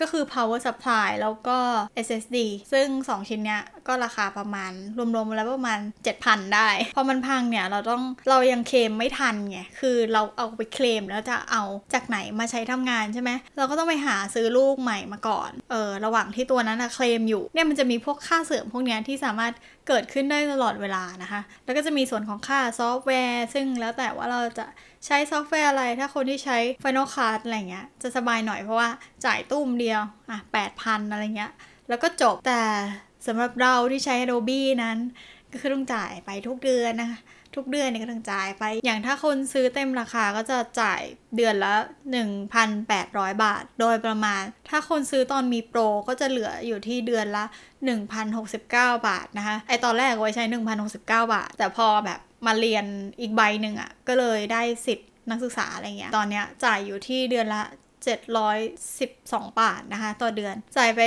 ก็คือ power supply แล้วก็ SSD ซึ่ง 2 ชิ้นเนี้ยก็ราคาประมาณ รวมๆ แล้วประมาณ 7,000 ได้ พอมันพังเนี่ย เราต้องเรายังเคลมไม่ทันไง คือเราเอาไปเคลมแล้วจะเอาจากไหนมาใช้ทำงานใช่ไหม เราก็ต้องไปหาซื้อลูกใหม่มาก่อน เออระหว่างที่ตัวนั้นอะเคลมอยู่ เนี่ยมันจะมีพวกค่าเสริมพวกเนี้ยที่สามารถเกิดขึ้นได้ตลอดเวลานะคะ แล้วก็จะมีส่วนของค่าซอฟต์แวร์ ซึ่งแล้วแต่ว่าเราจะใช้ซอฟต์แวร์อะไร ถ้าคนที่ใช้ Final Cut อะไรเงี้ยจะสบายหน่อยเพราะว่าจ่ายตุ้มเดียวอ่ะแปดพันอะไรเงี้ย แล้วก็จบแต่สำหรับเราที่ใช้ Adobe นั้น ก็คือต้องจ่ายไปทุกเดือนนะคะทุกเดือนเนี่ยก็ต้องจ่ายไปอย่างถ้าคนซื้อเต็มราคาก็จะจ่ายเดือนละ 1,800 บาท โดยประมาณ ถ้าคนซื้อตอนมีโปรก็จะเหลืออยู่ที่เดือนละ 1,069 บาทนะคะไอตอนแรกไว้ใช้ 1,069 บาท แต่พอแบบมาเรียนอีกใบหนึ่งอะ่ะก็เลยได้สิทธิ์นักศึกษาอะไรเงี้ย ตอนเนี้ยจ่ายอยู่ที่เดือนละ 712 บาทนะคะต่อเดือน จ่ายไป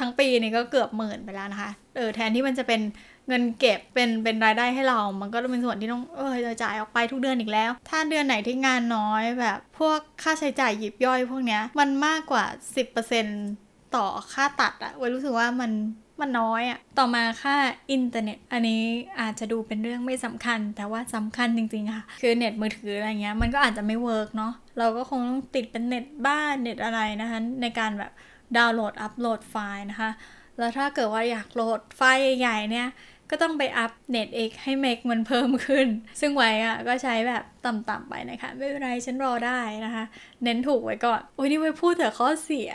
ทั้งปีนี่ก็เกือบหมื่นไปแล้วนะคะ เออแทนที่มันจะเป็นเงินเก็บเป็นเป็นรายได้ให้เรา มันก็ต้องเป็นส่วนที่ต้องเออจ่ายออกไปทุกเดือนอีกแล้ว ถ้าเดือนไหนที่งานน้อยแบบพวกค่าใช้จ่ายหยิบย่อยพวกเนี้ยมันมากกว่า 10%ต่อค่าตัดอะไว้รู้สึกว่ามันมันน้อยอะต่อมาค่าอินเทอร์เน็ตอันนี้อาจจะดูเป็นเรื่องไม่สำคัญ แต่ว่าสำคัญจริงๆค่ะ คือเน็ตมือถืออะไรเงี้ยมันก็อาจจะไม่เวิร์กเนาะ เราก็คงต้องติดเป็นเน็ตบ้านเน็ตอะไรนะคะในการแบบดาวน์โหลดอัปโหลดไฟล์นะคะ แล้วถ้าเกิดว่าอยากโหลดไฟล์ใหญ่ๆเนี่ยก็ต้องไปอัพเน็ตเอกให้เมกมันเพิ่มขึ้น ซึ่งไว้อะก็ใช้แบบต่ำๆไปนะคะ ไม่เป็นไรฉันรอได้นะคะ เน้นถูกไว้ก่อน โอ้ยนี่ไว้พูดถึงข้อเสีย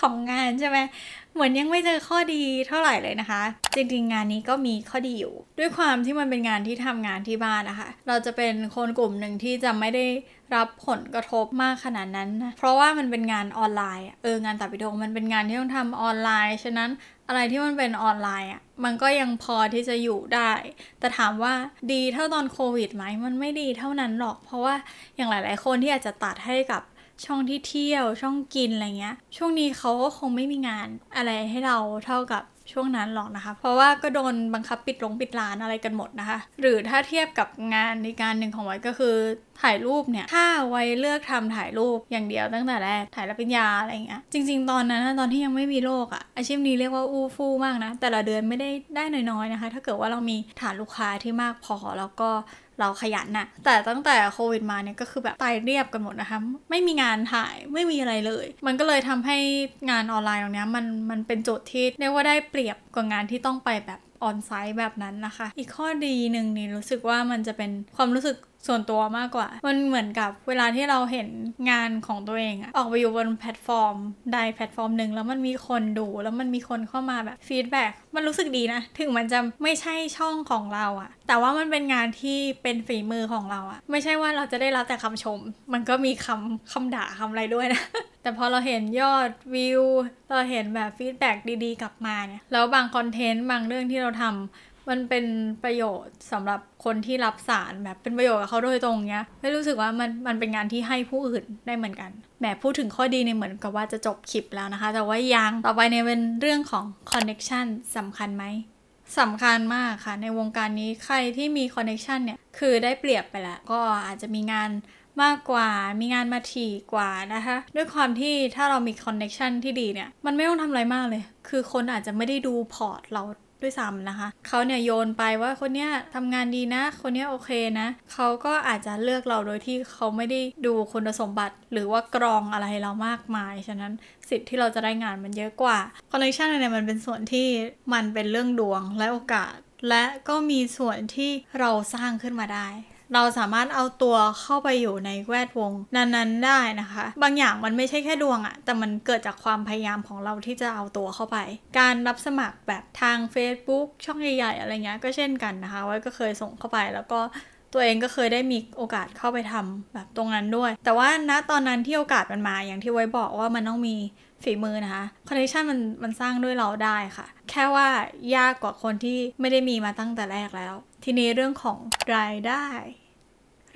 ของงานใช่ไหม เหมือนยังไม่เจอข้อดีเท่าไหร่เลยนะคะ จริงๆ งานนี้ก็มีข้อดีอยู่ ด้วยความที่มันเป็นงานที่ทำงานที่บ้านนะคะ เราจะเป็นคนกลุ่มหนึ่งที่จะไม่ได้รับผลกระทบมากขนาดนั้นนะเพราะว่ามันเป็นงานออนไลน์ เอองานตัดวิดีโอมันเป็นงานที่ต้องทำออนไลน์ ฉะนั้นอะไรที่มันเป็นออนไลน์อ่ะ มันก็ยังพอที่จะอยู่ได้ แต่ถามว่าดีเท่าตอนโควิดไหม มันไม่ดีเท่านั้นหรอก เพราะว่าอย่างหลาย ๆ คนที่อาจจะตัดให้กับช่องที่เที่ยวช่องกินอะไรเงี้ย ช่วงนี้เขาก็คงไม่มีงานอะไรให้เราเท่ากับช่วงนั้นหรอกนะคะ เพราะว่าก็โดนบังคับปิดลงปิดร้านอะไรกันหมดนะคะ หรือถ้าเทียบกับงานในการหนึ่งของไว้ก็คือถ่ายรูปเนี่ย ถ้าไว้เลือกทำถ่ายรูปอย่างเดียวตั้งแต่แรกถ่ายรับปริญญาอะไรเงี้ย จริง ๆตอนนั้นตอนที่ยังไม่มีโรคอะอาชีพนี้เรียกว่าอู้ฟู่มากนะ แต่ละเดือนไม่ได้ได้น้อยๆนะคะ ถ้าเกิดว่าเรามีฐานลูกค้าที่มากพอแล้วก็เราขยันน่ะ แต่ตั้งแต่โควิดมาเนี่ยก็คือแบบตายเรียบกันหมดนะคะ ไม่มีงานถ่ายไม่มีอะไรเลย มันก็เลยทำให้งานออนไลน์ตรงนี้มันมันเป็นโจทย์ที่เรียกว่าได้เปรียบกว่างานที่ต้องไปแบบออนไซต์แบบนั้นนะคะ อีกข้อดีหนึ่งนี่รู้สึกว่ามันจะเป็นความรู้สึกส่วนตัวมากกว่า มันเหมือนกับเวลาที่เราเห็นงานของตัวเองอะออกไปอยู่บนแพลตฟอร์มใดแพลตฟอร์มหนึ่ง แล้วมันมีคนดูแล้วมันมีคนเข้ามาแบบฟีดแบ็กมันรู้สึกดีนะถึงมันจะไม่ใช่ช่องของเราอะแต่ว่ามันเป็นงานที่เป็นฝีมือของเราอะไม่ใช่ว่าเราจะได้รับแต่คำชม มันก็มีคำคำด่าคำอะไรด้วยนะแต่พอเราเห็นยอดวิวเราเห็นแบบฟีดแบ็กดีๆ กลับมาเนี่ยแล้วบางคอนเทนต์บางเรื่องที่เราทำมันเป็นประโยชน์สำหรับคนที่รับสารแบบเป็นประโยชน์กับเขาโดยตรงเนี้ยไม่รู้สึกว่ามันมันเป็นงานที่ให้ผู้อื่นได้เหมือนกันแหมพูดถึงข้อดีในเหมือนกับว่าจะจบคลิปแล้วนะคะแต่ว่ายังต่อไปในเป็นเรื่องของคอนเน็ชันสำคัญไหมสำคัญมากค่ะในวงการนี้ใครที่มีคอนเน็ชันเนี่ย คือได้เปรียบไปแล้วก็อาจจะมีงานมากกว่า มีงานมาถี่กว่านะคะ ด้วยความที่ถ้าเรามีคอนเน็ชันที่ดีเนี่ยมันไม่ต้องทำอะไรมากเลย คือคนอาจจะไม่ได้ดูพอร์ตเราด้วยซ้ำนะคะเขาเนี่ยโยนไปว่าคนเนี้ยทำงานดีนะ คนเนี้ยโอเคนะเขาก็อาจจะเลือกเราโดยที่เขาไม่ได้ดูคุณสมบัติหรือว่ากรองอะไรเรามากมาย ฉะนั้นสิทธิ์ที่เราจะได้งานมันเยอะกว่าคอนเนคชันเนี่ยมันเป็นส่วนที่มันเป็นเรื่องดวงและโอกาส และก็มีส่วนที่เราสร้างขึ้นมาได้เราสามารถเอาตัวเข้าไปอยู่ในแวดวงนั้นๆได้นะคะ บางอย่างมันไม่ใช่แค่ดวงอะแต่มันเกิดจากความพยายามของเราที่จะเอาตัวเข้าไป การรับสมัครแบบทาง Facebook ช่องใหญ่ๆอะไรเงี้ยก็เช่นกันนะคะ ไว้ก็เคยส่งเข้าไป แล้วก็ตัวเองก็เคยได้มีโอกาสเข้าไปทำแบบตรงนั้นด้วย แต่ว่าณตอนนั้นที่โอกาสมันมาอย่างที่ไว้บอกว่ามันต้องมีฝีมือนะคะคอนเนคชันมันมันสร้างด้วยเราได้ค่ะ แค่ว่ายากกว่าคนที่ไม่ได้มีมาตั้งแต่แรกแล้ว ทีนี้เรื่องของรายได้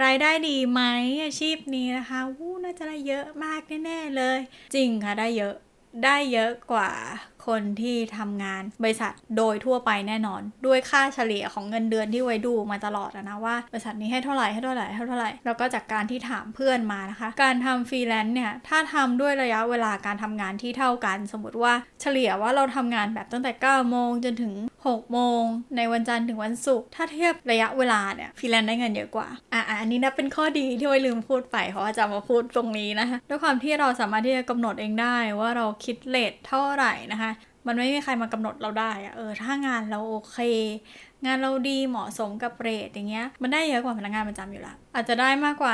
รายได้ดีไหมอาชีพนี้นะคะ วู้น่าจะได้เยอะมากแน่ๆเลย จริงค่ะได้เยอะได้เยอะกว่าคนที่ทำงานบริษัทโดยทั่วไปแน่นอน ด้วยค่าเฉลี่ยของเงินเดือนที่ไว้ดูมาตลอดนะว่าบริษัทนี้ให้เท่าไหร่ให้เท่าไหร่ให้เท่าไหร่แล้วก็จากการที่ถามเพื่อนมานะคะ การทำฟรีแลนซ์เนี่ย ถ้าทำด้วยระยะเวลาการทำงานที่เท่ากัน สมมติว่าเฉลี่ยว่าเราทำงานแบบตั้งแต่ 9 โมงจนถึง 6 โมง ในวันจันทร์ถึงวันศุกร์ถ้าเทียบระยะเวลาเนี่ยฟรีแลนซ์ได้เงินเยอะกว่าอ่ะอันนี้นะเป็นข้อดีที่ไว้ลืมพูดไปเพราะว่าจะมาพูดตรงนี้นะคะด้วยความที่เราสามารถที่จะกำหนดเองได้ว่าเราคิดเลทเท่าไหร่นะคะมันไม่มีใครมากำหนดเราได้อะเออ ถ้างานเราโอเค งานเราดีเหมาะสมกับเรทอย่างเงี้ย มันได้เยอะกว่าพนักงานประจำอยู่ละ อาจจะได้มากกว่า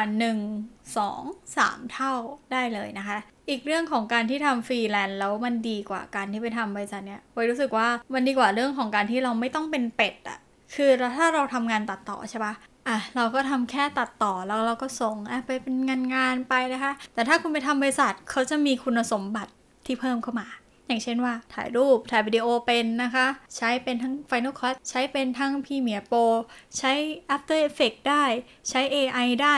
1 2 3เท่าได้เลยนะคะ อีกเรื่องของการที่ทำฟรีแลนซ์แล้วมันดีกว่าการที่ไปทำบริษัทเนี้ยไว้รู้สึกว่ามันดีกว่าเรื่องของการที่เราไม่ต้องเป็นเป็ดอะ คือถ้าเราทำงานตัดต่อใช่ปะอ่ะเราก็ทำแค่ตัดต่อแล้วเราก็ส่งไปเป็นงานงานไปนะคะ แต่ถ้าคุณไปทำบริษัทเขาจะมีคุณสมบัติที่เพิ่มเข้ามาอย่างเช่นว่าถ่ายรูปถ่ายวิดีโอเป็นนะคะ ใช้เป็นทั้ง Final Cut ใช้เป็นทั้ง Premiere Pro ใช้ After Effects ได้ใช้ AI ได้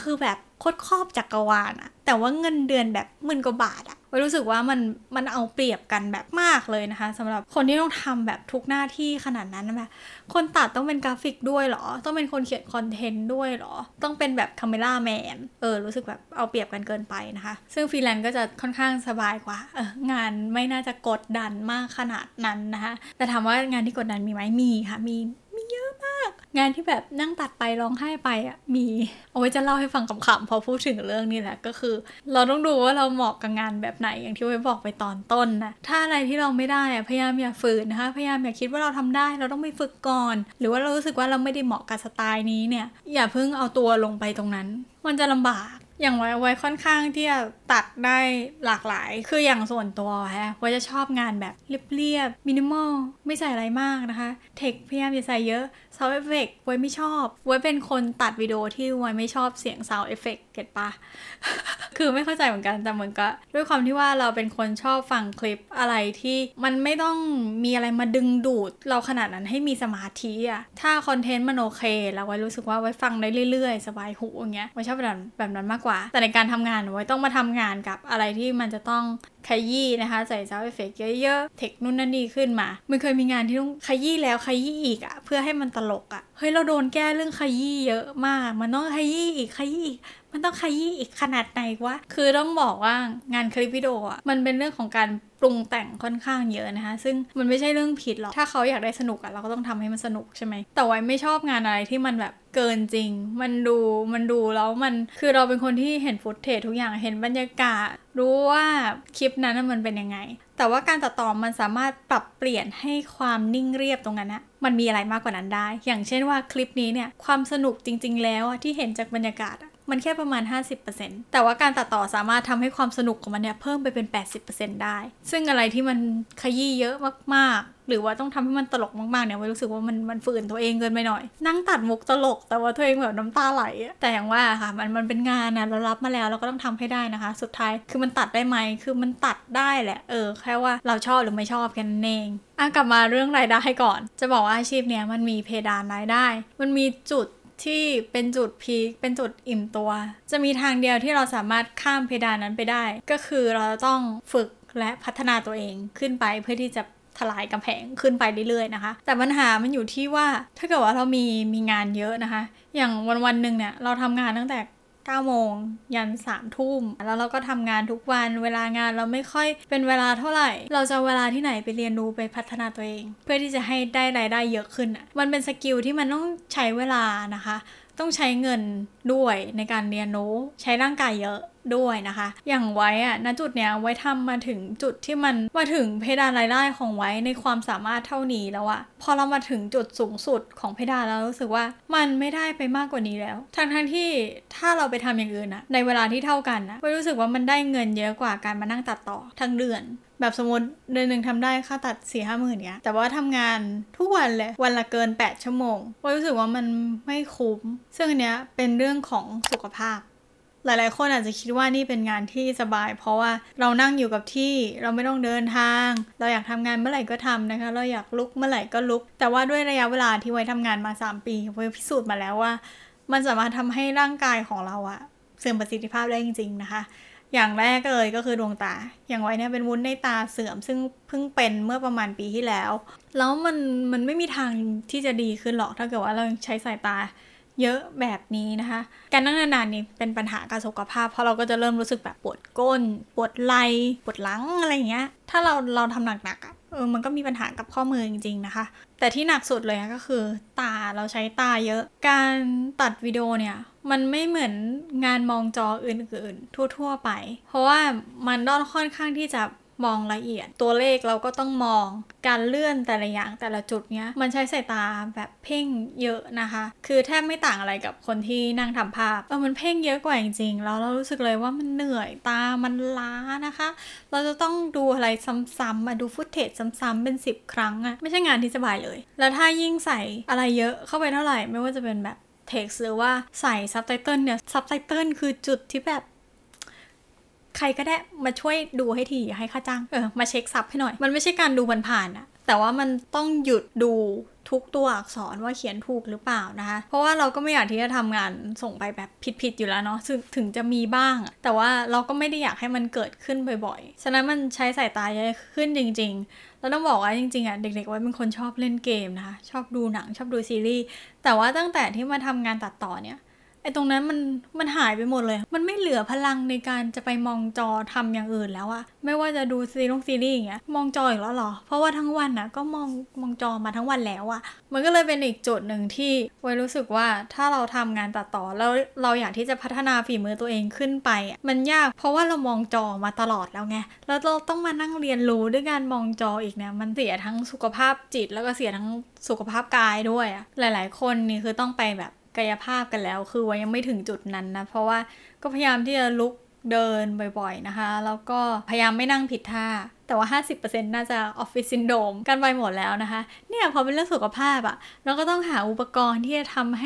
คือแบบคตรครอบจักรวาลอะแต่ว่าเงินเดือนแบบหมื่นกว่าบาทอะไว้รู้สึกว่ามันมันเอาเปรียบกันแบบมากเลยนะคะ สำหรับคนที่ต้องทำแบบทุกหน้าที่ขนาดนั้นแบบคนตัดต้องเป็นกราฟิกด้วยหรอ ต้องเป็นคนเขียนคอนเทนต์ด้วยหรอ ต้องเป็นแบบคาเมล่าแมน เออ รู้สึกแบบเอาเปรียบกันเกินไปนะคะ ซึ่งฟรีแลนซ์ก็จะค่อนข้างสบายกว่าเอองานไม่น่าจะกดดันมากขนาดนั้นนะคะ แต่ถามว่างานที่กดดันมีไหมมีค่ะมีมีเยอะมาก งานที่แบบนั่งตัดไปร้องไห้ไปอ่ะมี เอาไว้จะเล่าให้ฟังขำๆพอพูดถึงเรื่องนี้แหละก็คือ เราต้องดูว่าเราเหมาะกับงานแบบไหนอย่างที่ไว้บอกไปตอนต้นนะถ้าอะไรที่เราไม่ได้อ่ะพยายามอย่าฝืนนะคะพยายามอย่าคิดว่าเราทำได้เราต้องไปฝึกก่อน หรือว่าเรารู้สึกว่าเราไม่ได้เหมาะกับสไตล์นี้เนี่ยอย่าเพิ่งเอาตัวลงไปตรงนั้น มันจะลำบากอย่างไว้ไว้ค่อนข้างที่จะตัดได้หลากหลายคืออย่างส่วนตัวฮะไว้จะชอบงานแบบเรียบๆมินิมอลไม่ใส่อะไรมากนะคะเทคพยายามจะใส่เยอะซาวเอฟเฟกไว้ไม่ชอบ ไว้เป็นคนตัดวิดีโอที่ไว้ไม่ชอบเสียงซาวเอฟเฟกเก็ตปะคือไม่เข้าใจเหมือนกัน แต่เหมือนก็ด้วยความที่ว่าเราเป็นคนชอบฟังคลิปอะไรที่มันไม่ต้องมีอะไรมาดึงดูดเราขนาดนั้นให้มีสมาธิอะถ้าคอนเทนต์มันโอเคเราไว้รู้สึกว่าไว้ฟังได้เรื่อยๆ สบายหูอย่างเงี้ย ไว้ชอบแบบแบบนั้นมากกว่า แต่ในการทำงาน ไว้ต้องมาทำงานกับอะไรที่มันจะต้องขยี้นะคะ ใส่ซาวเอฟเฟกเยอะๆเทคนู่นนั่นนี่ขึ้นมามันเคยมีงานที่ต้องขยี้แล้ว ขยี้อีกอะเพื่อให้มันตลกอะเฮ้ยเราโดนแก้เรื่องขยี้เยอะมากมันต้องขยี้อีกขยี้อีกมันต้องขยี้อีกขนาดไหนวะคือต้องบอกว่างานคลิปวิดีโออ่ะ มันเป็นเรื่องของการปรุงแต่งค่อนข้างเยอะนะคะ ซึ่งมันไม่ใช่เรื่องผิดหรอก ถ้าเขาอยากได้สนุกอะเราก็ต้องทำให้มันสนุกใช่ไหม แต่ไว้ไม่ชอบงานอะไรที่มันแบบเกินจริง มันดู มันดูแล้วมัน คือเราเป็นคนที่เห็นฟุตเทจทุกอย่าง เห็นบรรยากาศ รู้ว่าคลิปนั้นมันเป็นยังไง แต่ว่าการตัดต่อมันสามารถปรับเปลี่ยนให้ความนิ่งเรียบตรงนั้นนะมันมีอะไรมากกว่านั้นได้ อย่างเช่นว่าคลิปนี้เนี่ย ความสนุกจริง ๆ แล้วที่เห็นจากบรรยากาศมันแค่ประมาณ 50%แต่ว่าการตัดต่อสามารถทำให้ความสนุกของมันเนี่ยเพิ่มไปเป็น 80%ได้ ซึ่งอะไรที่มันขยี้เยอะมากๆ หรือว่าต้องทำให้มันตลกมากๆ เนี่ย มันรู้สึกว่ามันมันฝืนตัวเองเกินไปหน่อย นั่งตัด มุกตลกแต่ว่าตัวเองแบบน้ำตาไหลอะแต่อย่างว่าค่ะ มันมันเป็นงานนะเรารับมาแล้วเราก็ต้องทำให้ได้นะคะ สุดท้ายคือมันตัดได้ไหมคือมันตัดได้แหละ เออแค่ว่าเราชอบหรือไม่ชอบแค่นั้นเอง อ่ะกลับมาเรื่องรายได้ก่อน จะบอกว่าอาชีพเนี้ยมันมีเพดานรายได้ มันมีจุดที่เป็นจุดพีคเป็นจุดอิ่มตัว จะมีทางเดียวที่เราสามารถข้ามเพดานนั้นไปได้ ก็คือเรา ต้องฝึกและพัฒนาตัวเองขึ้นไปเพื่อที่จะทลาย กำแพงขึ้นไป เรื่อยๆนะคะ แต่ปัญหามันอยู่ที่ว่าถ้าเกิดว่าเรามีมีงานเยอะนะคะ อย่างวันวันหนึ่งเนี่ยเราทำงานตั้งแต่9โมง ยัน3ทุ่มแล้วเราก็ทำงานทุกวันเวลางานเราไม่ค่อยเป็นเวลาเท่าไหร่ เราจะเวลาที่ไหนไปเรียนรู้ไปพัฒนาตัวเอง เพื่อที่จะให้ได้รายได้เยอะขึ้นมันเป็นสกิลที่มันต้องใช้เวลานะคะ ต้องใช้เงินด้วยในการเรียนรู้ใช้ร่างกายเยอะด้วยนะคะ อย่างไว้อะณ จุดเนี้ยไว้ทำมาถึงจุดที่มันมาถึงเพดานรายได้ของไว้ในความสามารถเท่านี้แล้วอะ พอเรามาถึงจุดสูงสุดของเพดานแล้วรู้สึกว่ามันไม่ได้ไปมากกว่านี้แล้ว ทั้งทั้งที่ถ้าเราไปทำอย่างอื่นอะในเวลาที่เท่ากันนะไว้รู้สึกว่ามันได้เงินเยอะกว่าการมานั่งตัดต่อทั้งเดือน แบบสมมติเดือนหนึ่งทำได้ค่าตัด4ี่ห้าหมื่นเนี้ยแต่ว่าทำงานทุกวันเลย วันละเกิน8ชั่วโมงว่ารู้สึกว่ามันไม่คุ้ม ซึ่งอันเนี้ยเป็นเรื่องของสุขภาพหลาย ๆ คนอาจจะคิดว่านี่เป็นงานที่สบายเพราะว่าเรานั่งอยู่กับที่เราไม่ต้องเดินทาง เราอยากทำงานเมื่อไหร่ก็ทำนะคะ เราอยากลุกเมื่อไหร่ก็ลุก แต่ว่าด้วยระยะเวลาที่ไว้ทำงานมา 3 ปีไว้พิสูจน์มาแล้วว่า มันสามารถทำให้ร่างกายของเราอะเสื่อมประสิทธิภาพได้จริง ๆ นะคะ อย่างแรกเลยก็คือดวงตา อย่างไว้เนี่ยเป็นวุ้นในตาเสื่อม ซึ่งเพิ่งเป็นเมื่อประมาณปีที่แล้วแล้วมันมันไม่มีทางที่จะดีขึ้นหรอก ถ้าเกิดว่าเราใช้สายตาเยอะแบบนี้นะคะ การนั่งนานๆนี่เป็นปัญหาการสุขภาพเพราะเราก็จะเริ่มรู้สึกแบบปวดก้นปวดไหล่ ปวดหลังอะไรเงี้ย ถ้าเราเราทำหนักๆอ่ะเออมันก็มีปัญหากับข้อมือจริง ๆนะคะ แต่ที่หนักสุดเลยก็คือ ตาเราใช้ตาเยอะ การตัดวิดีโอเนี่ยมันไม่เหมือนงานมองจออื่น ๆ ทั่วๆ ไป เพราะว่ามันด้อนค่อนข้างที่จะมองละเอียดตัวเลขเราก็ต้องมองการเลื่อนแต่ละอย่างแต่ละจุดเนี้ยมันใช้สายตาแบบเพ่งเยอะนะคะ คือแทบไม่ต่างอะไรกับคนที่นั่งทำภาพเออมันเพ่งเยอะกว่าจริงๆแล้วเรารู้สึกเลยว่ามันเหนื่อยตามันล้านะคะ เราจะต้องดูอะไรซ้ำๆมาดูฟุตเทจซ้ำๆเป็น 10 ครั้งอะไม่ใช่งานที่สบายเลย แล้วถ้ายิ่งใส่อะไรเยอะเข้าไปเท่าไหร่ไม่ว่าจะเป็นแบบเท็กซ์หรือว่าใส่ซับไตเติลเนี่ยซับไตเติลคือจุดที่แบบใครก็ได้มาช่วยดูให้ที ให้ค่าจ้างเออมาเช็คซับให้หน่อยมันไม่ใช่การดูผ่านๆอะแต่ว่ามันต้องหยุดดูทุกตัวอักษรว่าเขียนถูกหรือเปล่านะคะเพราะว่าเราก็ไม่อยากที่จะทำงานส่งไปแบบผิดๆอยู่แล้วเนาะถึงจะมีบ้าง แต่ว่าเราก็ไม่ได้อยากให้มันเกิดขึ้นบ่อยๆฉะนั้นมันใช้สายตาเยอะขึ้นจริงๆ แล้วต้องบอกว่าจริงๆอ่ะเด็กๆไว้เป็นคนชอบเล่นเกมนะคะชอบดูหนังชอบดูซีรีส์แต่ว่าตั้งแต่ที่มาทำงานตัดต่อเนี่ยอ้ตรงนั้นมันมันหายไปหมดเลย มันไม่เหลือพลังในการจะไปมองจอทำอย่างอื่นแล้วอะไม่ว่าจะดูซีรีส์ซีรีส์อย่างเงี้ย มองจออีกแล้วหรอ เพราะว่าทั้งวันนะก็มองมองจอมาทั้งวันแล้วอะมันก็เลยเป็นอีกจุดหนึ่งที่ไว้รู้สึกว่าถ้าเราทำงานตัดต่อแล้วเราอยากที่จะพัฒนาฝีมือตัวเองขึ้นไป มันยากเพราะว่าเรามองจอมาตลอดแล้วไง แล้วเราต้องมานั่งเรียนรู้ด้วยการมองจออีกเนี่ย มันเสียทั้งสุขภาพจิต แล้วก็เสียทั้งสุขภาพกายด้วยอะหลาย ๆ คนนี่คือต้องไปแบบกายภาพกันแล้วคือว่ายังไม่ถึงจุดนั้นนะเพราะว่าก็พยายามที่จะลุกเดินบ่อย ๆนะคะ แล้วก็พยายามไม่นั่งผิดท่า แต่ว่า50%น่าจะออฟฟิศซินโดมกันไปหมดแล้วนะคะเนี่ยพอเป็นเรื่องสุขภาพอะ่ะเราก็ต้องหาอุปกรณ์ที่จะทำให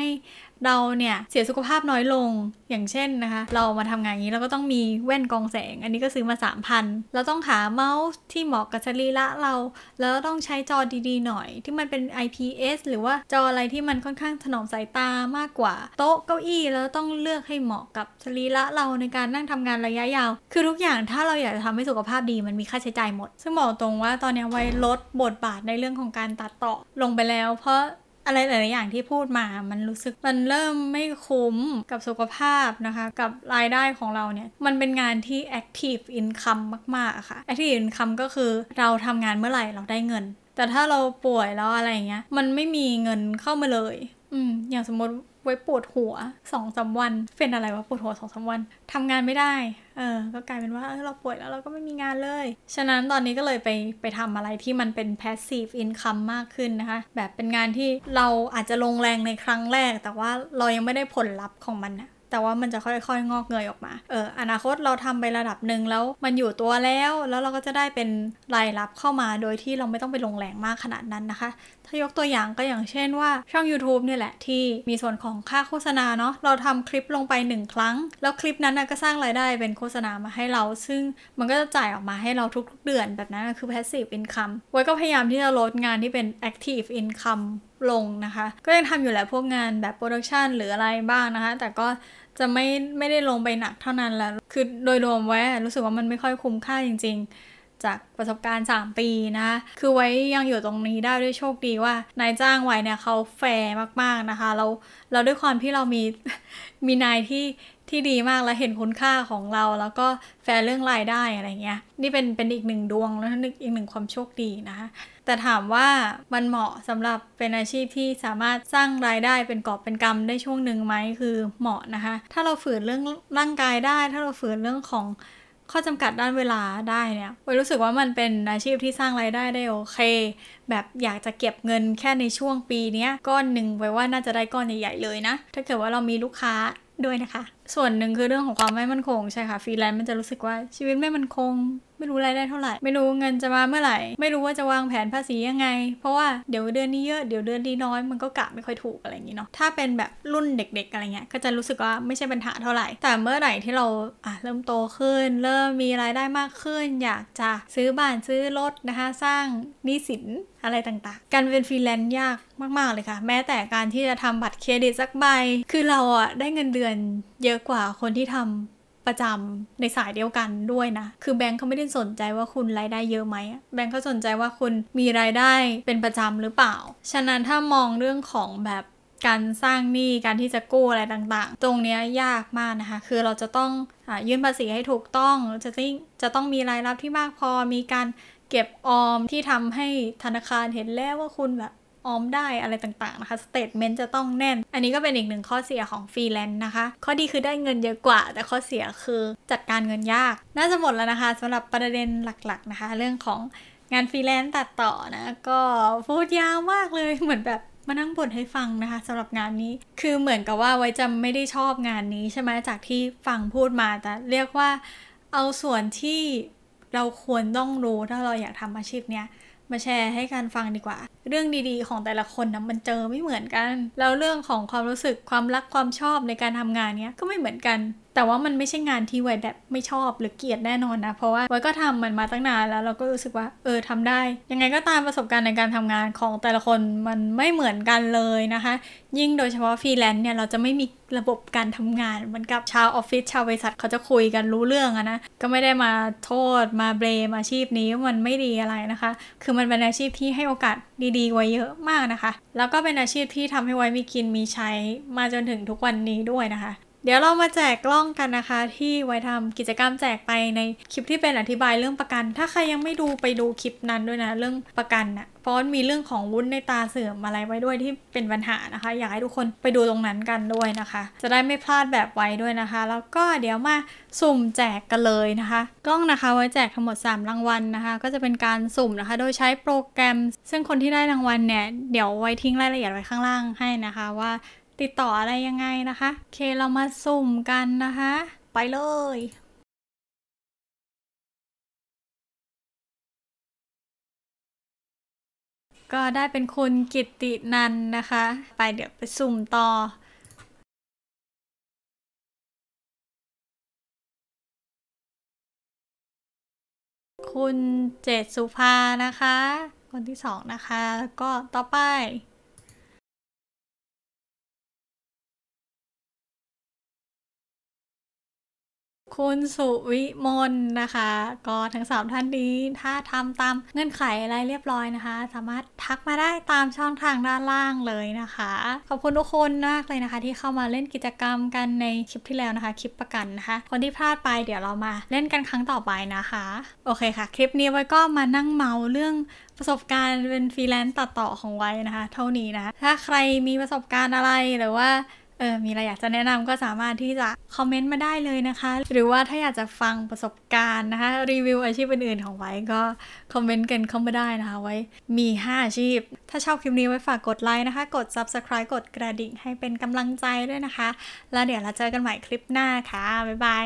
เราเนี่ยเสียสุขภาพน้อยลง อย่างเช่นนะคะ เรามาทำงานนี้เราก็ต้องมีแว่นกองแสงอันนี้ก็ซื้อมา 3,000เราต้องหาเมาส์ที่เหมาะกับสรีระเรา แล้วต้องใช้จอดีๆหน่อย ที่มันเป็น IPS หรือว่าจออะไรที่มันค่อนข้างถนอมสายตามากกว่า โต๊ะเก้าอี้แล้วต้องเลือกให้เหมาะกับสรีระเราในการนั่งทำงานระยะยาวคือทุกอย่างถ้าเราอยากจะทำให้สุขภาพดีมันมีค่าใช้จ่ายหมด ซึ่งบอกตรงว่าตอนนี้ไว้ลดบทบาทในเรื่องของการตัดต่อลงไปแล้ว เพราะอะไรหลายๆอย่างที่พูดมามันรู้สึกมันเริ่มไม่คุ้มกับสุขภาพนะคะ กับรายได้ของเราเนี่ย มันเป็นงานที่ active income มากๆค่ะ active income ก็คือเราทำงานเมื่อไหร่เราได้เงิน แต่ถ้าเราป่วยแล้วอะไรเงี้ย มันไม่มีเงินเข้ามาเลย อืมอย่างสมมติไว้ปวดหัวสองสาวันเป็นอะไรวะปวดหัวสองสาวันทำงานไม่ได้ เออ ก็กลายเป็นว่าเราป่วยแล้วเราก็ไม่มีงานเลย ฉะนั้นตอนนี้ก็เลยไปไปทำอะไรที่มันเป็น passive income มากขึ้นนะคะ แบบเป็นงานที่เราอาจจะลงแรงในครั้งแรก แต่ว่าเรายังไม่ได้ผลลัพธ์ของมันนะแต่ว่ามันจะค่อยๆ งอกเงยออกมา เออ อนาคตเราทำไประดับหนึ่งแล้วมันอยู่ตัวแล้ว แล้วเราก็จะได้เป็นรายรับเข้ามาโดยที่เราไม่ต้องไปลงแรงมากขนาดนั้นนะคะายกตัวอย่างก็อย่างเช่นว่าช่อง YouTube เนี่ยแหละที่มีส่วนของค่าโฆษณาเนาะเราทำคลิปลงไป1ครั้งแล้วคลิปนั้นก็สร้างรายได้เป็นโฆษณามาให้เรา ซึ่งมันก็จะจ่ายออกมาให้เราทุกๆเดือนแบบนั้นคือ passive income ไว้ก็พยายามที่จะลดงานที่เป็น active income ลงนะคะ ก็ยังทำอยู่แหละพวกงานแบบโปรดักชันหรืออะไรบ้างนะคะ แต่ก็จะไม่ไม่ได้ลงไปหนักเท่านั้นแล้วคือโดยรวมไว้รู้สึกว่ามันไม่ค่อยคุ้มค่าจริง ๆจากประสบการณ์ 3 ปีนะ คือไว้ยังอยู่ตรงนี้ได้ด้วยโชคดีว่านายจ้างไว้เนี่ยเขาแฟร์มาก ๆนะคะเราเราด้วยความที่เรามีมีนายที่ที่ดีมากและเห็นคุณค่าของเรา แล้วก็แฟร์เรื่องรายได้อะไรเงี้ย นี่เป็นเป็นอีกหนึ่งดวงแล้วนึกอีกหนึ่งความโชคดีนะคะ แต่ถามว่ามันเหมาะสำหรับเป็นอาชีพที่สามารถสร้างรายได้เป็นกอบเป็นกำได้ช่วงหนึ่งไหมคือเหมาะนะคะ ถ้าเราฝืนเรื่องร่างกายได้ ถ้าเราฝืนเรื่องของข้อจำกัดด้านเวลาได้เนี่ยไว้รู้สึกว่ามันเป็นอาชีพที่สร้างไรายได้ได้โอเค แบบอยากจะเก็บเงินแค่ในช่วงปีนี้ก้อนหนึ่งไว้ว่าน่าจะได้ก้อนใหญ่ ๆเลยนะ ถ้าเกิดว่าเรามีลูกค้าด้วยนะคะ ส่วนหนึ่งคือเรื่องของความไม่มั่นคงใช่ค่ะ ฟรีแลนซ์มันจะรู้สึกว่าชีวิตไม่มั่นคงไม่รู้รายได้เท่าไหร่ ไม่รู้เงินจะมาเมื่อไหร่ ไม่รู้ว่าจะวางแผนภาษียังไง เพราะว่าเดี๋ยวเดือนนี้เยอะ เดี๋ยวเดือนนี้น้อย มันก็กะไม่ค่อยถูกอะไรอย่างนี้เนาะ ถ้าเป็นแบบรุ่นเด็ก ๆ อะไรเงี้ย ก็จะรู้สึกว่าไม่ใช่ปัญหาเท่าไหร่ แต่เมื่อไหร่ที่เราอ่ะเริ่มโตขึ้น เริ่มมีรายได้มากขึ้น อยากจะซื้อบ้านซื้อรถนะคะ สร้างหนี้สินอะไรต่างๆ การเป็นฟรีแลนซ์ยากมากๆเลยค่ะ แม้แต่การที่จะทำบัตรเครดิตสักใบ คือเราอ่ะได้เงินเดือนเยอะกว่าคนที่ทำประจำในสายเดียวกันด้วยนะ คือแบงค์เขาไม่ได้สนใจว่าคุณรายได้เยอะไหม แบงค์เขาสนใจว่าคุณมีรายได้เป็นประจำหรือเปล่า ฉะนั้นถ้ามองเรื่องของแบบการสร้างหนี้ การที่จะกู้อะไรต่าง ๆ ตรงนี้ยากมากนะคะ คือเราจะต้องอยื่นภาษีให้ถูกต้อง จะต้องจะต้องมีรายรับที่มากพอ มีการเก็บออมที่ทำให้ธนาคารเห็นแล้วว่าคุณแบบออมได้อะไรต่างๆนะคะสเตทเมนต์จะต้องแน่น อันนี้ก็เป็นอีกหนึ่งข้อเสียของฟรีแลนซ์นะคะข้อดีคือได้เงินเยอะกว่า แต่ข้อเสียคือจัดการเงินยากน่าจะหมดแล้วนะคะสำหรับประเด็นหลักๆนะคะ เรื่องของงานฟรีแลนซ์ตัดต่อนะก็พูดยาวมากเลย เหมือนแบบมานั่งบ่นให้ฟังนะคะ สำหรับงานนี้คือเหมือนกับว่าไว้จำไม่ได้ชอบงานนี้ใช่ไหมจากที่ฟังพูดมาแต่เรียกว่าเอาส่วนที่เราควรต้องรู้ถ้าเราอยากทำอาชีพเนี้ยมาแชร์ให้กันฟังดีกว่า เรื่องดีๆของแต่ละคนนะมันเจอไม่เหมือนกัน แล้วเรื่องของความรู้สึกความรักความชอบในการทำงานเนี้ยก็ไม่เหมือนกันแต่ว่ามันไม่ใช่งานที่ไวแบบไม่ชอบหรือเกลียดแน่นอนนะ เพราะว่าไวก็ทำมันมาตั้งนานแล้วเราก็รู้สึกว่าเออทาได้ ยังไงก็ตามประสบการณ์ในการทำงานของแต่ละคนมันไม่เหมือนกันเลยนะคะ ยิ่งโดยเฉพาะฟรีแลนซ์เนี่ยเราจะไม่มีระบบการทำงานเหมือนกับชาวออฟฟิศชาวบริษัทเขาจะคุยกันรู้เรื่องอะนะ ก็ไม่ได้มาโทษ มาเบรมอาชีพนี้มันไม่ดีอะไรนะคะ คือมันเป็นอาชีพที่ให้โอกาสดี ๆ ไว้เยอะมากนะคะ แล้วก็เป็นอาชีพที่ทำให้ไว้มีกินมีใช้มาจนถึงทุกวันนี้ด้วยนะคะเดี๋ยวเรามาแจกกล้องกันนะคะที่ไว้ทำกิจกรรมแจกไปในคลิปที่เป็นอธิบายเรื่องประกัน ถ้าใครยังไม่ดูไปดูคลิปนั้นด้วยนะ เรื่องประกันนะ่อนมีเรื่องของวุ้นในตาเสื่อมอะไรไว้ด้วยที่เป็นปัญหานะคะอยากให้ทุกคนไปดูตรงนั้นกันด้วยนะคะ จะได้ไม่พลาดแบบไว้ด้วยนะคะ แล้วก็เดี๋ยวมาสุ่มแจกกันเลยนะคะ กล้องนะคะไว้แจกทั้งหมด3รางวัลนนะคะก็จะเป็นการสุ่มนะคะ โดยใช้โปรแกรม ซึ่งคนที่ได้รางวัลเนี่ยเดี๋ยวไว้ทิ้งรายละเอียดไว้ข้างล่างให้นะคะ ว่าติดต่ออะไรยังไงนะคะ โอเค เรามาสุ่มกันนะคะ ไปเลย ก็ได้เป็นคุณกิตินัน นะคะ ไป เดี๋ยวไปสุ่มต่อ คุณ เจษสุภา นะคะ คนที่สองนะคะแล้วก็ต่อไปคุณสุวิมลนะคะก็ทั้งสามท่านนี้ ถ้าทำตามเงื่อนไขอะไรเรียบร้อยนะคะ สามารถทักมาได้ตามช่องทางด้านล่างเลยนะคะ ขอบคุณทุกคนมากเลยนะคะ ที่เข้ามาเล่นกิจกรรมกันในคลิปที่แล้วนะคะ คลิปประกันนะคะ คนที่พลาดไปเดี๋ยวเรามาเล่นกันครั้งต่อไปนะคะ โอเคค่ะ คลิปนี้ไว้ก็มานั่งเมาเรื่องประสบการณ์เป็นฟรีแลนซ์ตัดต่อของไว้นะคะ เท่านี้นะถ้าใครมีประสบการณ์อะไรหรือว่าออมีอะไรอยากจะแนะนำก็สามารถที่จะคอมเมนต์มาได้เลยนะคะ หรือว่าถ้าอยากจะฟังประสบการณ์นะคะรีวิวอาชีพอื่นๆ ของไว้ก็คอมเมนต์กันเข้ามาได้นะคะไว้มี 5 อาชีพ ถ้าชอบคลิปนี้ไว้ฝากกดไลค์นะคะ กด subscribe กดกระดิ่งให้เป็นกำลังใจด้วยนะคะ แล้วเดี๋ยวเราเจอกันใหม่คลิปหน้าค่ะ บ๊ายบาย